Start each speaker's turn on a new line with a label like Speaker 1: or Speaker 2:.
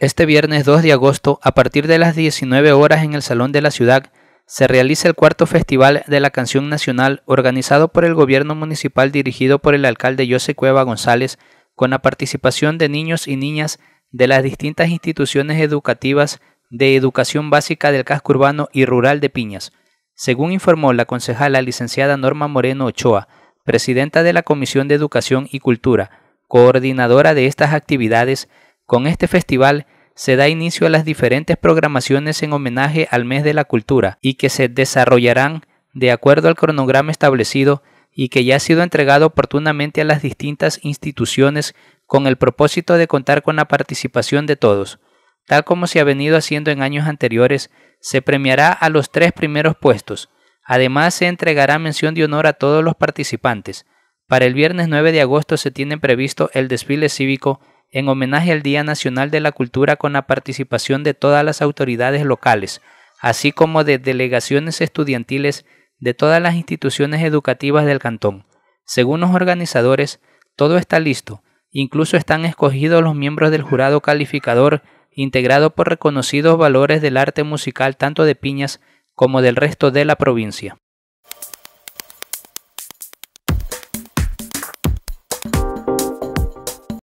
Speaker 1: Este viernes 2 de agosto, a partir de las 19 horas en el Salón de la Ciudad, se realiza el cuarto Festival de la Canción Nacional organizado por el Gobierno Municipal dirigido por el alcalde José Cueva González, con la participación de niños y niñas de las distintas instituciones educativas de educación básica del casco urbano y rural de Piñas. Según informó la concejala licenciada Norma Moreno Ochoa, presidenta de la Comisión de Educación y Cultura, coordinadora de estas actividades, con este festival se da inicio a las diferentes programaciones en homenaje al mes de la cultura y que se desarrollarán de acuerdo al cronograma establecido y que ya ha sido entregado oportunamente a las distintas instituciones con el propósito de contar con la participación de todos. Tal como se ha venido haciendo en años anteriores, se premiará a los tres primeros puestos. Además, se entregará mención de honor a todos los participantes. Para el viernes 9 de agosto se tiene previsto el desfile cívico en homenaje al Día Nacional de la Cultura con la participación de todas las autoridades locales, así como de delegaciones estudiantiles de todas las instituciones educativas del cantón. Según los organizadores, todo está listo, incluso están escogidos los miembros del jurado calificador, integrado por reconocidos valores del arte musical tanto de Piñas como del resto de la provincia.